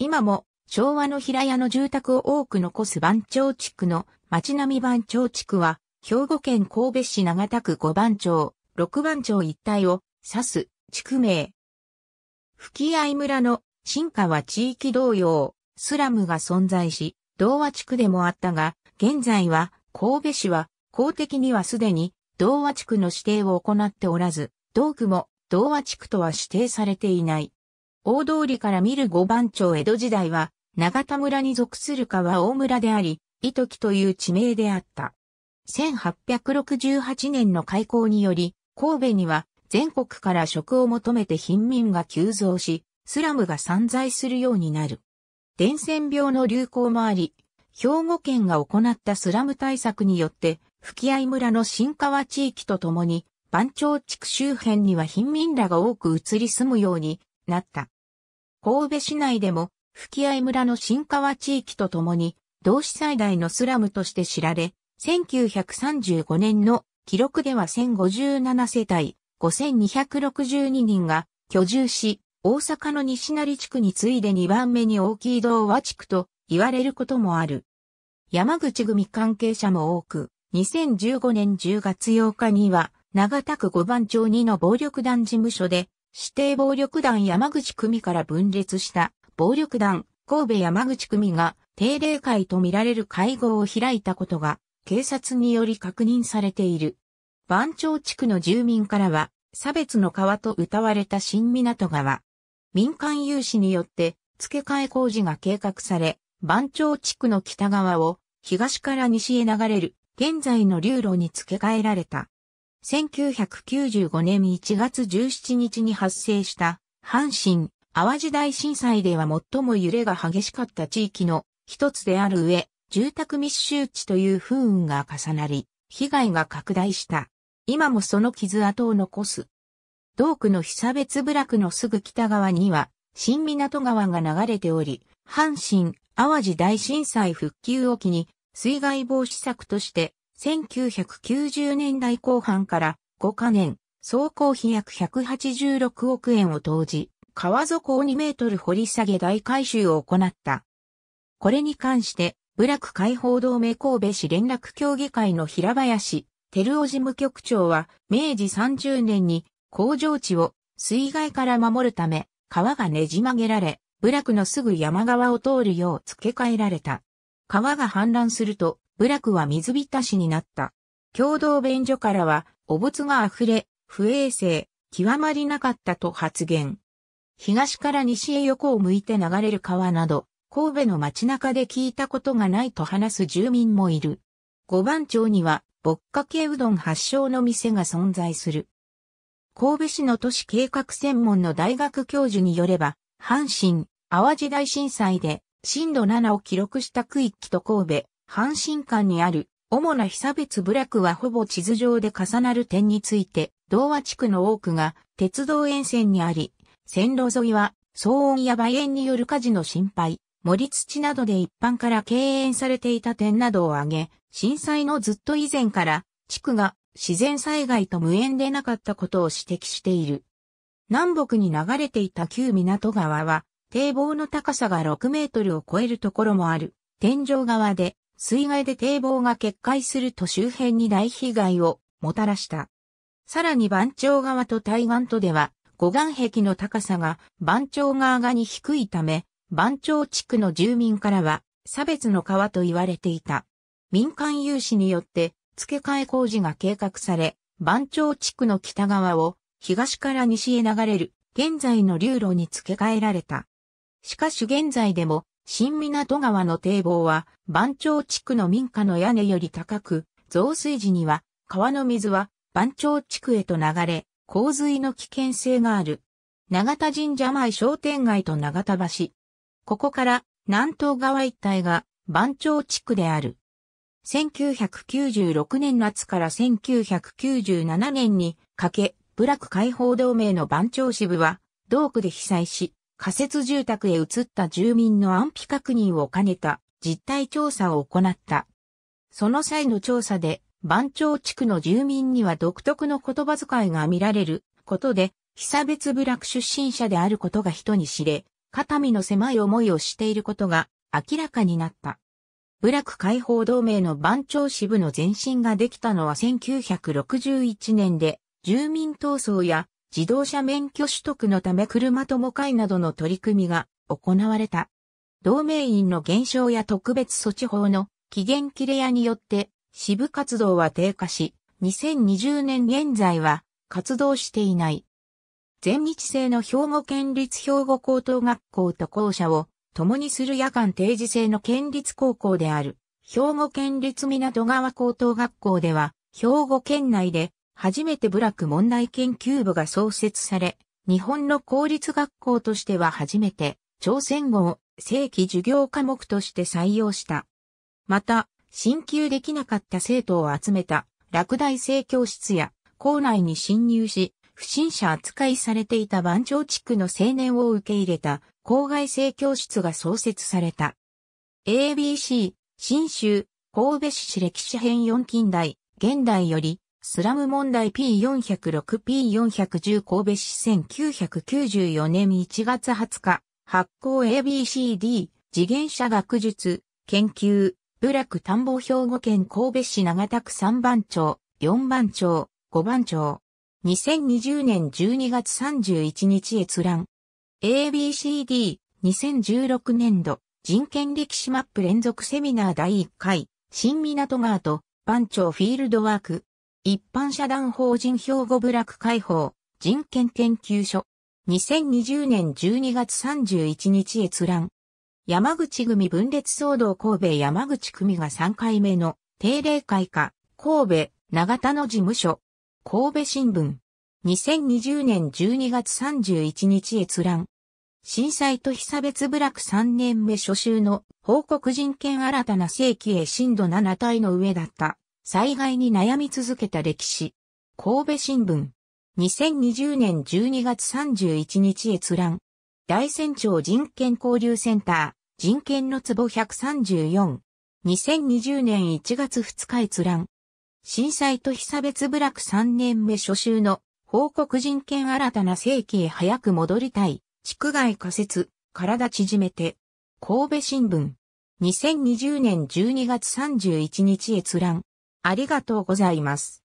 今も昭和の平屋の住宅を多く残す番町地区の町並み番町地区は、兵庫県神戸市長田区五番町、六番町一帯を指す地区名。吹合村の進化は地域同様、スラムが存在し、童話地区でもあったが、現在は神戸市は公的にはすでに童話地区の指定を行っておらず、同区も童話地区とは指定されていない。大通りから見る五番町江戸時代は、長田村に属する川大村であり、糸木という地名であった。1868年の開港により、神戸には全国から食を求めて貧民が急増し、スラムが散在するようになる。伝染病の流行もあり、兵庫県が行ったスラム対策によって、吹合村の新川地域とともに、番町地区周辺には貧民らが多く移り住むようになった。神戸市内でも、吹合村の新川地域とともに、同市最大のスラムとして知られ、1935年の記録では1057世帯5262人が居住し、大阪の西成地区に次いで2番目に大きい道和地区と言われることもある。山口組関係者も多く、2015年10月8日には、長田区五番町2の暴力団事務所で、指定暴力団山口組から分裂した暴力団神戸山口組が定例会とみられる会合を開いたことが警察により確認されている。番町地区の住民からは差別の川と謳われた新港川。民間有志によって付け替え工事が計画され、番町地区の北側を東から西へ流れる現在の流路に付け替えられた。1995年1月17日に発生した阪神・淡路大震災では最も揺れが激しかった地域の一つである上、住宅密集地という不運が重なり、被害が拡大した。今もその傷跡を残す。同区の被差別部落のすぐ北側には、新港川が流れており、阪神・淡路大震災復旧を機に、水害防止策として、1990年代後半から5カ年、総工費約186億円を投じ、川底を2メートル掘り下げ大改修を行った。これに関して、部落解放同盟神戸市連絡協議会の平林、照尾事務局長は、明治30年に工場地を水害から守るため、川がねじ曲げられ、部落のすぐ山側を通るよう付け替えられた。川が氾濫すると、部落は水浸しになった。共同便所からは、お仏が溢れ、不衛生、極まりなかったと発言。東から西へ横を向いて流れる川など、神戸の街中で聞いたことがないと話す住民もいる。五番町には、ぼっかけうどん発祥の店が存在する。神戸市の都市計画専門の大学教授によれば、阪神、淡路大震災で震度7を記録した区域と神戸、阪神間にある主な被差別部落はほぼ地図上で重なる点について、同和地区の多くが鉄道沿線にあり、線路沿いは騒音や梅園による火事の心配、森土などで一般から敬遠されていた点などを挙げ、震災のずっと以前から地区が自然災害と無縁でなかったことを指摘している。南北に流れていた旧港川は、堤防の高さが6メートルを超えるところもある。天井側で水害で堤防が決壊すると周辺に大被害をもたらした。さらに番長側と対岸とでは、護岸壁の高さが番長側がに低いため、番長地区の住民からは差別の川と言われていた。民間有志によって付け替え工事が計画され、番長地区の北側を東から西へ流れる現在の流路に付け替えられた。しかし現在でも新港川の堤防は、番町地区の民家の屋根より高く、増水時には、川の水は番町地区へと流れ、洪水の危険性がある。長田神社前商店街と長田橋。ここから南東側一帯が番町地区である。1996年夏から1997年にかけ、部落解放同盟の番町支部は、同区で被災し、仮設住宅へ移った住民の安否確認を兼ねた実態調査を行った。その際の調査で、番町地区の住民には独特の言葉遣いが見られることで、被差別部落出身者であることが人に知れ、肩身の狭い思いをしていることが明らかになった。部落解放同盟の番長支部の前身ができたのは1961年で、住民闘争や自動車免許取得のため車友会などの取り組みが行われた。同盟員の減少や特別措置法の期限切れ屋によって支部活動は低下し、2020年現在は活動していない。全日制の兵庫県立兵庫高等学校と校舎を共にする夜間定時制の県立高校である兵庫県立港川高等学校では兵庫県内で初めて部落問題研究部が創設され、日本の公立学校としては初めて、朝鮮語を正規授業科目として採用した。また、進級できなかった生徒を集めた、落第生教室や、校内に侵入し、不審者扱いされていた番長地区の青年を受け入れた、校外生教室が創設された。ABC、新州、神戸市史歴史編4近代、現代より、スラム問題 P406P410 神戸市1994年1月20日、発行 ABCD、次元者学術、研究、部落田んぼ兵庫県神戸市長田区3番町、4番町、5番町。2020年12月31日閲覧。ABCD、2016年度、人権歴史マップ連続セミナー第1回、新港川と、番町フィールドワーク、一般社団法人兵庫部落解放人権研究所2020年12月31日閲覧山口組分裂騒動神戸山口組が3回目の定例会か神戸長田の事務所神戸新聞2020年12月31日閲覧震災と被差別部落3年目初週の報告人権新たな世紀へ震度7体の上だった。災害に悩み続けた歴史。神戸新聞。2020年12月31日閲覧。大船長人権交流センター、人権の壺134。2020年1月2日閲覧。震災と被差別部落3年目初週の報告人権新たな世紀へ早く戻りたい。地区外仮説、体縮めて。神戸新聞。2020年12月31日閲覧。ありがとうございます。